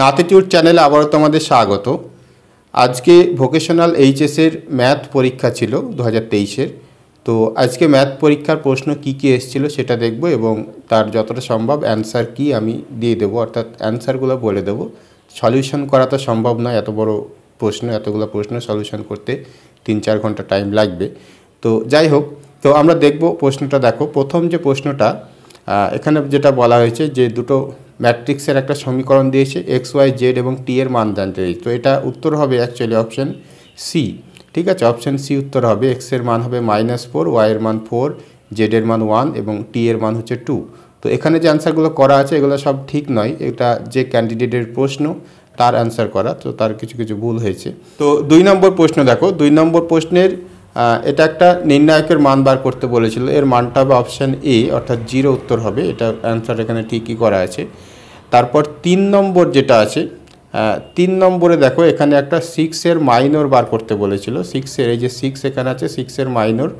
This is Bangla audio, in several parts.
নাতিটিউড চ্যানেলে আবারও তোমাদের স্বাগত আজকে ভোকেশনাল এইচএসের ম্যাথ পরীক্ষা ছিল দু হাজার তো আজকে ম্যাথ পরীক্ষার প্রশ্ন কি কি এসেছিল সেটা দেখব এবং তার যতটা সম্ভব অ্যান্সার কি আমি দিয়ে দেব অর্থাৎ অ্যান্সারগুলো বলে দেব সলিউশন করা তো সম্ভব নয় এত বড় প্রশ্ন এতগুলো প্রশ্ন সলিউশন করতে তিন চার ঘন্টা টাইম লাগবে তো যাই হোক তো আমরা দেখব প্রশ্নটা দেখো প্রথম যে প্রশ্নটা এখানে যেটা বলা হয়েছে যে দুটো ম্যাট্রিক্সের একটা সমীকরণ দিয়েছে এক্স ওয়াই জেড এবং টি এর মান জানতে দিয়েছে তো এটা উত্তর হবে অ্যাকচুয়ালি অপশন সি ঠিক আছে অপশন সি উত্তর হবে এক্স এর মান হবে মাইনাস ফোর ওয়াইয়ের মান ফোর জেডের মান ওয়ান এবং টি এর মান হচ্ছে টু তো এখানে যে অ্যান্সারগুলো করা আছে এগুলো সব ঠিক নয় এটা যে ক্যান্ডিডেটের প্রশ্ন তার অ্যান্সার করা তো তার কিছু কিছু ভুল হয়েছে তো দুই নম্বর প্রশ্ন দেখো দুই নম্বর প্রশ্নের এটা একটা নির্ণায়কের মান বার করতে বলেছিল এর মানটা হবে অপশান এ অর্থাৎ জিরো উত্তর হবে এটা অ্যান্সার এখানে ঠিকই করা আছে তারপর তিন নম্বর যেটা আছে তিন নম্বরে দেখো এখানে একটা সিক্সের মাইনর বার করতে বলেছিল সিক্সের এই যে সিক্স এখানে আছে সিক্সের মাইনর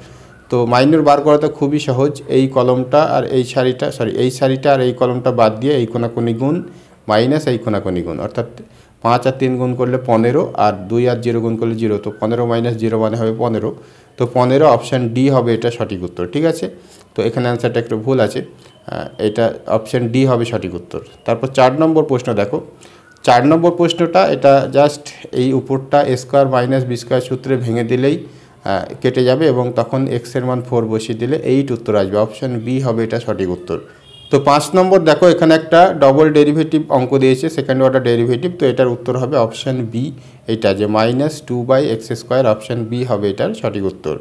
তো মাইনর বার করাটা খুবই সহজ এই কলমটা আর এই শাড়িটা সরি এই শাড়িটা আর এই কলমটা বাদ দিয়ে এই কোনাকুনি গুণ মাইনাস এই কোনাকুনি গুণ অর্থাৎ পাঁচ আর তিন গুণ করলে পনেরো আর দুই আর জিরো গুণ করলে জিরো তো পনেরো মাইনাস জিরো মানে হবে পনেরো তো পনেরো অপশান ডি হবে এটা সঠিক উত্তর ঠিক আছে তো এখানে অ্যান্সারটা একটু ভুল আছে এটা অপশান ডি হবে সঠিক উত্তর তারপর চার নম্বর প্রশ্ন দেখো চার নম্বর প্রশ্নটা এটা জাস্ট এই উপরটা স্কোয়ার মাইনাস বি স্কোয়ার সূত্রে ভেঙে দিলেই কেটে যাবে এবং তখন এক্সের মান ফোর বসিয়ে দিলে এইট উত্তর আসবে অপশান বি হবে এটা সঠিক উত্তর তো পাঁচ নম্বর দেখো এখানে একটা ডবল ডেরিভেটিভ অঙ্ক দিয়েছে সেকেন্ড অর্ডার ডেরিভেটিভ তো এটার উত্তর হবে অপশান বি এটা যে minus two by x square option B হবে এটার সঠিক উত্তর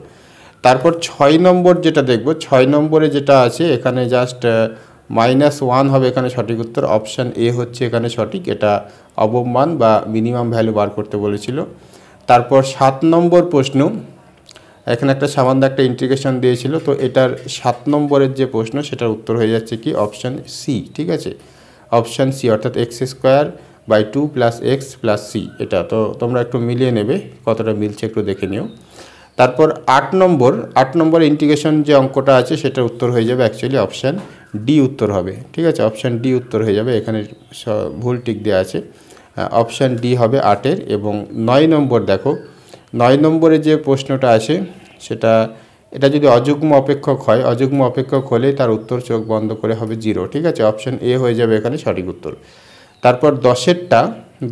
তারপর ছয় নম্বর যেটা দেখব ছয় নম্বরে যেটা আছে এখানে জাস্ট মাইনাস ওয়ান হবে এখানে সঠিক উত্তর অপশান এ হচ্ছে এখানে সঠিক এটা অবমান বা মিনিমাম ভ্যালু বার করতে বলেছিল তারপর সাত নম্বর প্রশ্ন এখানে একটা সামান্য একটা ইন্টিগ্রেশন দিয়েছিল তো এটার সাত নম্বরের যে প্রশ্ন সেটার উত্তর হয়ে যাচ্ছে কি অপশান সি ঠিক আছে অপশান সি অর্থাৎ x square by two plus x plus C এটা তো তোমরা একটু মিলিয়ে নেবে কতটা মিলছে একটু দেখে নিও তারপর আট নম্বর আট নম্বর ইন্টিগ্রেশন যে অঙ্কটা আছে সেটার উত্তর হয়ে যাবে অ্যাকচুয়ালি অপশান ডি উত্তর হবে ঠিক আছে অপশান ডি উত্তর হয়ে যাবে এখানে ভুল টিক দেওয়া আছে অপশান ডি হবে আটের এবং নয় নম্বর দেখো নয় নম্বরে যে প্রশ্নটা আছে সেটা এটা যদি অযুগ্ম অপেক্ষক হয় অযুগ্ম অপেক্ষক হলে তার উত্তর চোখ বন্ধ করে হবে জিরো ঠিক আছে অপশান এ হয়ে যাবে এখানে সঠিক উত্তর তারপর দশেরটা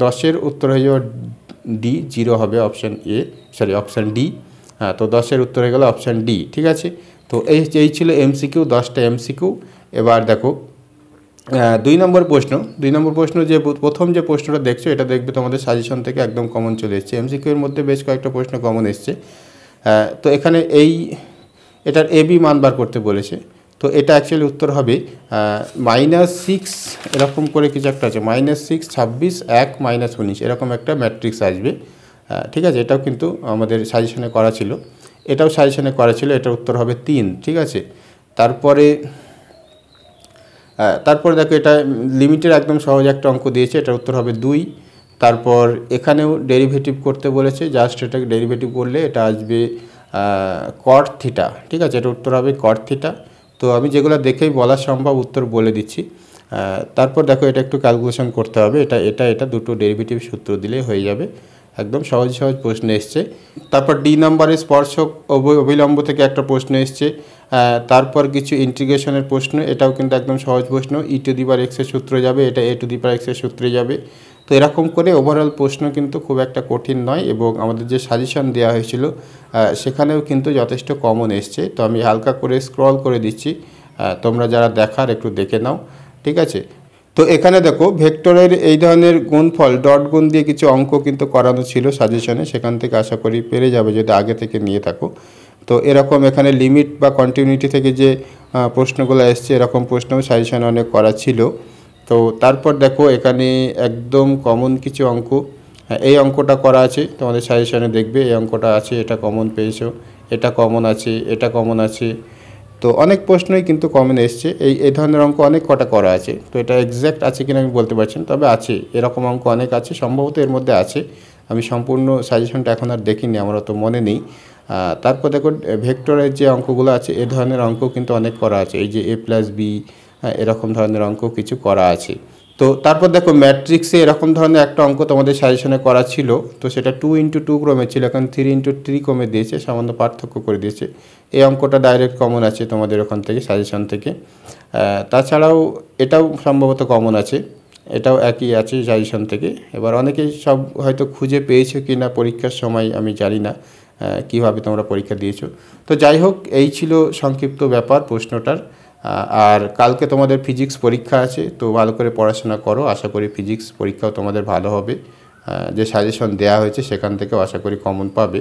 দশের উত্তর হয়ে যাবে ডি জিরো হবে option A sorry option D হ্যাঁ তো দশের উত্তর হয়ে গেল অপশান ডি ঠিক আছে তো এই এই ছিল এমসিকিউ দশটা এমসিকিউ এবার দেখো দুই নম্বর প্রশ্ন দুই নম্বর প্রশ্ন যে প্রথম যে প্রশ্নটা দেখছো এটা দেখবে তোমাদের সাজেশন থেকে একদম কমন চলে এসছে এমসিকিউর মধ্যে বেশ কয়েকটা প্রশ্ন কমন এসছে তো এখানে এই এটার এবি মান বার করতে বলেছে তো এটা অ্যাকচুয়ালি উত্তর হবে মাইনাস সিক্স এরকম করে কিছু একটা আছে মাইনাস সিক্স ছাব্বিশ এক মাইনাস উনিশ এরকম একটা ম্যাট্রিক্স আসবে ঠিক আছে এটাও কিন্তু আমাদের সাজেশনে করা ছিল এটাও সাজেশনে করা ছিল এটার উত্তর হবে তিন ঠিক আছে তারপরে তারপর দেখো এটা লিমিটের একদম সহজ একটা অঙ্ক দিয়েছে এটার উত্তর হবে দুই তারপর এখানেও ডেরিভেটিভ করতে বলেছে জাস্ট এটাকে ডেরিভেটিভ করলে এটা আসবে কট থিটা ঠিক আছে এটা উত্তর হবে কট থিটা তো আমি যেগুলো দেখেই বলা সম্ভব উত্তর বলে দিচ্ছি তারপর দেখো এটা একটু ক্যালকুলেশন করতে হবে এটা এটা এটা দুটো ডেরিভেটিভ সূত্র দিলে হয়ে যাবে একদম সহজ সহজ প্রশ্ন এসছে তারপর ডি নাম্বারে স্পর্শক অবিলম্ব থেকে একটা প্রশ্ন এসছে তারপর কিছু ইন্টিগ্রেশনের প্রশ্ন এটাও কিন্তু একদম সহজ প্রশ্ন ই টু দিবার এক্সের সূত্রে যাবে এটা এ টু দিবার এক্সের সূত্রে যাবে তো এরকম করে ওভারঅল প্রশ্ন কিন্তু খুব একটা কঠিন নয় এবং আমাদের যে সাজেশন দেওয়া হয়েছিল সেখানেও কিন্তু যথেষ্ট কমন এসছে তো আমি হালকা করে স্ক্রল করে দিচ্ছি তোমরা যারা দেখার একটু দেখে নাও ঠিক আছে তো এখানে দেখো ভেক্টরের এই ধরনের গুণফল ডট গুণ দিয়ে কিছু অঙ্ক কিন্তু করানো ছিল সাজেশনে সেখান থেকে আশা করি পেরে যাবে যদি আগে থেকে নিয়ে থাকো তো এরকম এখানে লিমিট বা কন্টিনিউটি থেকে যে প্রশ্নগুলো এসছে এরকম প্রশ্ন সাজেশনে অনেক করা ছিল তো তারপর দেখো এখানে একদম কমন কিছু অঙ্ক হ্যাঁ, এই অঙ্কটা করা আছে তোমাদের সাজেশনে দেখবে এই অঙ্কটা আছে এটা কমন পেয়েছো এটা কমন আছে এটা কমন আছে তো অনেক প্রশ্নই কিন্তু কমেন্ট এসছে এই এই ধরনের অঙ্ক অনেক কটা করা আছে তো এটা এক্স্যাক্ট আছে কিনা আমি বলতে পারছি না তবে আছে এরকম অঙ্ক অনেক আছে সম্ভবত এর মধ্যে আছে আমি সম্পূর্ণ সাজেশনটা এখন আর দেখিনি আমার অত মনে নেই তারপর দেখো ভেক্টরের যে অঙ্কগুলো আছে এ ধরনের অঙ্ক কিন্তু অনেক করা আছে এই যে এ প্লাস বি এরকম ধরনের অঙ্ক কিছু করা আছে তো তারপর দেখো ম্যাট্রিক্সে এরকম ধরনের একটা অঙ্ক তোমাদের সাজেশনে করা ছিল তো সেটা টু ইন্টু টু ক্রমে ছিল এখন থ্রি ইন্টু থ্রি ক্রমে দিয়েছে সামান্য পার্থক্য করে দিয়েছে এই অঙ্কটা ডাইরেক্ট কমন আছে তোমাদের ওখান থেকে সাজেশন থেকে তাছাড়াও এটাও সম্ভবত কমন আছে এটাও একই আছে সাজেশন থেকে এবার অনেকেই সব হয়তো খুঁজে পেয়েছো কি না পরীক্ষার সময় আমি জানি না কীভাবে তোমরা পরীক্ষা দিয়েছো তো যাই হোক এই ছিল সংক্ষিপ্ত ব্যাপার প্রশ্নটার আর কালকে তোমাদের ফিজিক্স পরীক্ষা আছে তো ভালো করে পড়াশোনা করো আশা করি ফিজিক্স পরীক্ষাও তোমাদের ভালো হবে যে সাজেশন দেয়া হয়েছে সেখান থেকেও আশা করি কমন পাবে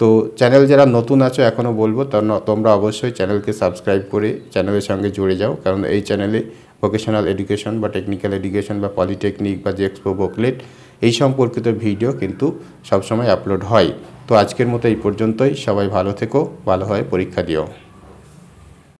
তো চ্যানেল যারা নতুন আছো এখনও বলবো তোমরা অবশ্যই চ্যানেলকে সাবস্ক্রাইব করে চ্যানেলের সঙ্গে জুড়ে যাও কারণ এই চ্যানেলে ভোকেশনাল এডুকেশন বা টেকনিক্যাল এডুকেশন বা পলিটেকনিক বা জেক্সপো বোকলেট এই সম্পর্কিত ভিডিও কিন্তু সবসময় আপলোড হয় তো আজকের মতো এই পর্যন্তই সবাই ভালো থেকো ভালো হয় পরীক্ষা দিও